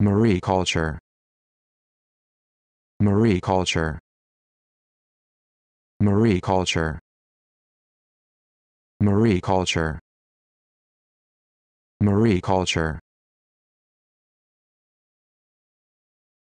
Marie culture. Marie culture. Marie culture. Marie culture. Marie culture.